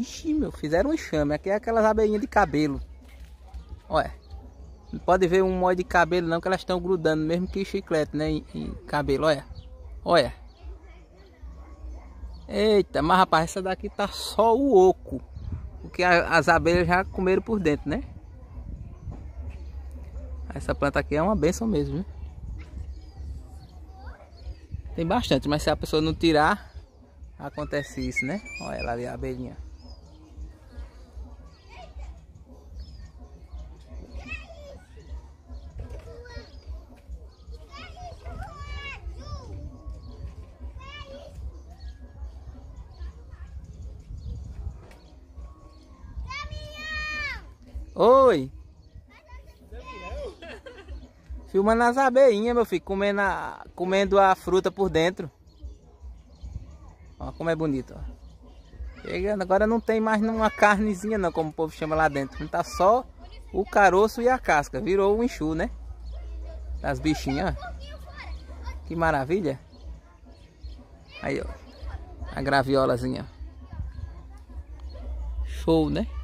Ixi, meu, fizeram um enxame. Aqui é aquelas abelhinhas de cabelo. Olha. Não pode ver um molho de cabelo não, que elas estão grudando, mesmo que chiclete, né? Em, em cabelo, olha. Olha. Eita, mas rapaz, essa daqui tá só o oco. Porque a, as abelhas já comeram por dentro, né? Essa planta aqui é uma benção mesmo, viu? Tem bastante, mas se a pessoa não tirar, acontece isso, né? Olha lá ali, a abelhinha. Oi. Filmando as abeinhas, meu filho, comendo a, comendo a fruta por dentro. Olha como é bonito, ó. Chegando, agora não tem mais nenhuma carnezinha não, como o povo chama lá dentro. Não tá só o caroço e a casca. Virou um enxu, né? Das bichinhas, ó. Que maravilha. Aí, ó. A graviolazinha. Show, né?